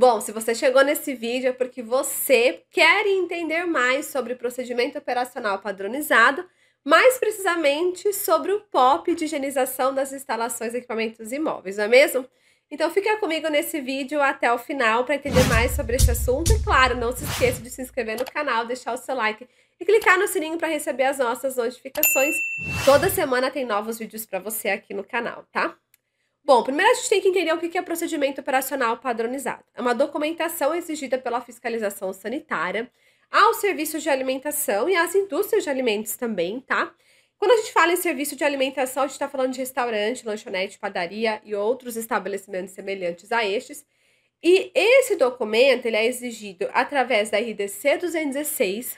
Bom, se você chegou nesse vídeo é porque você quer entender mais sobre o procedimento operacional padronizado, mais precisamente sobre o POP de higienização das instalações equipamentos e imóveis, não é mesmo? Então fica comigo nesse vídeo até o final para entender mais sobre esse assunto. E claro, não se esqueça de se inscrever no canal, deixar o seu like e clicar no sininho para receber as nossas notificações. Toda semana tem novos vídeos para você aqui no canal, tá? Bom, primeiro a gente tem que entender o que é procedimento operacional padronizado. É uma documentação exigida pela fiscalização sanitária aos serviços de alimentação e às indústrias de alimentos também, tá? Quando a gente fala em serviço de alimentação, a gente está falando de restaurante, lanchonete, padaria e outros estabelecimentos semelhantes a estes. E esse documento ele é exigido através da RDC 216,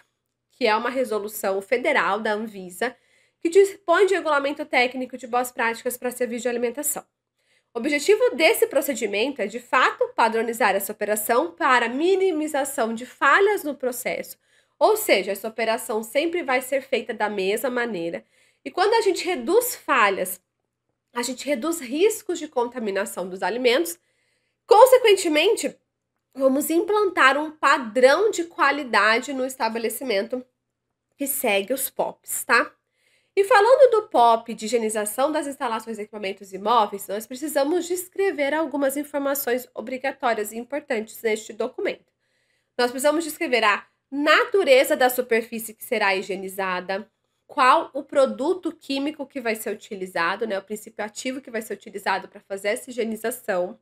que é uma resolução federal da Anvisa, que dispõe de regulamento técnico de boas práticas para serviço de alimentação. O objetivo desse procedimento é, de fato, padronizar essa operação para minimização de falhas no processo. Ou seja, essa operação sempre vai ser feita da mesma maneira. E quando a gente reduz falhas, a gente reduz riscos de contaminação dos alimentos. Consequentemente, vamos implantar um padrão de qualidade no estabelecimento que segue os POPs, tá? E falando do POP, de higienização das instalações, equipamentos e imóveis, nós precisamos descrever algumas informações obrigatórias e importantes neste documento. Nós precisamos descrever a natureza da superfície que será higienizada, qual o produto químico que vai ser utilizado, né, o princípio ativo que vai ser utilizado para fazer essa higienização,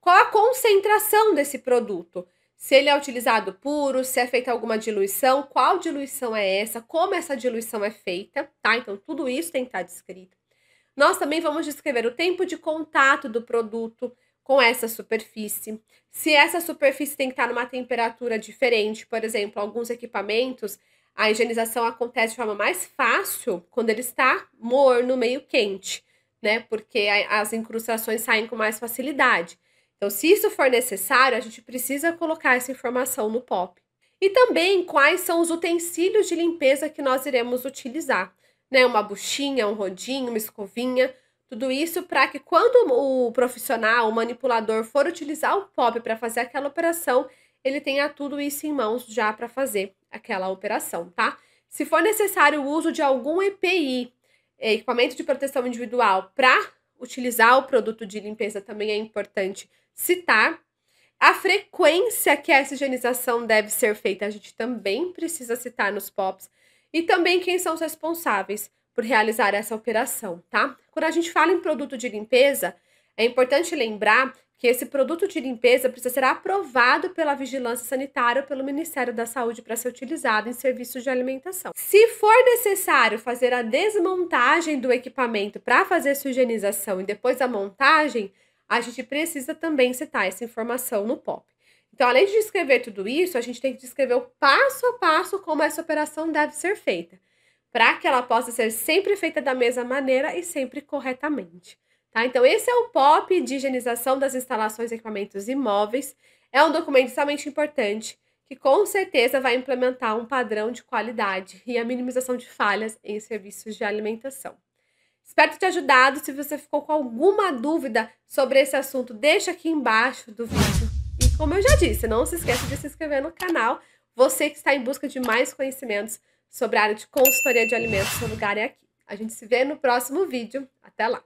qual a concentração desse produto se ele é utilizado puro, se é feita alguma diluição, qual diluição é essa, como essa diluição é feita, tá? Então, tudo isso tem que estar tá descrito. Nós também vamos descrever o tempo de contato do produto com essa superfície. Se essa superfície tem que estar tá numa temperatura diferente, por exemplo, alguns equipamentos, a higienização acontece de forma mais fácil quando ele está morno, meio quente, né? Porque as incrustações saem com mais facilidade. Então, se isso for necessário, a gente precisa colocar essa informação no POP. E também quais são os utensílios de limpeza que nós iremos utilizar, né? Uma buchinha, um rodinho, uma escovinha, tudo isso para que quando o profissional, o manipulador for utilizar o POP para fazer aquela operação, ele tenha tudo isso em mãos já para fazer aquela operação, tá? Se for necessário o uso de algum EPI, equipamento de proteção individual, para utilizar o produto de limpeza também é importante citar. A frequência que essa higienização deve ser feita, a gente também precisa citar nos POPs. E também quem são os responsáveis por realizar essa operação, tá? Quando a gente fala em produto de limpeza, é importante lembrar que esse produto de limpeza precisa ser aprovado pela vigilância sanitária ou pelo Ministério da Saúde para ser utilizado em serviços de alimentação. Se for necessário fazer a desmontagem do equipamento para fazer essa higienização e depois a montagem, a gente precisa também citar essa informação no POP. Então, além de descrever tudo isso, a gente tem que descrever o passo a passo como essa operação deve ser feita, para que ela possa ser sempre feita da mesma maneira e sempre corretamente. Tá? Então, esse é o POP de higienização das instalações equipamentos e móveis. imóveis. É um documento extremamente importante que com certeza vai implementar um padrão de qualidade e a minimização de falhas em serviços de alimentação. Espero ter te ajudado. Se você ficou com alguma dúvida sobre esse assunto, deixa aqui embaixo do vídeo. E como eu já disse, não se esqueça de se inscrever no canal. Você que está em busca de mais conhecimentos sobre a área de consultoria de alimentos, seu lugar é aqui. A gente se vê no próximo vídeo. Até lá!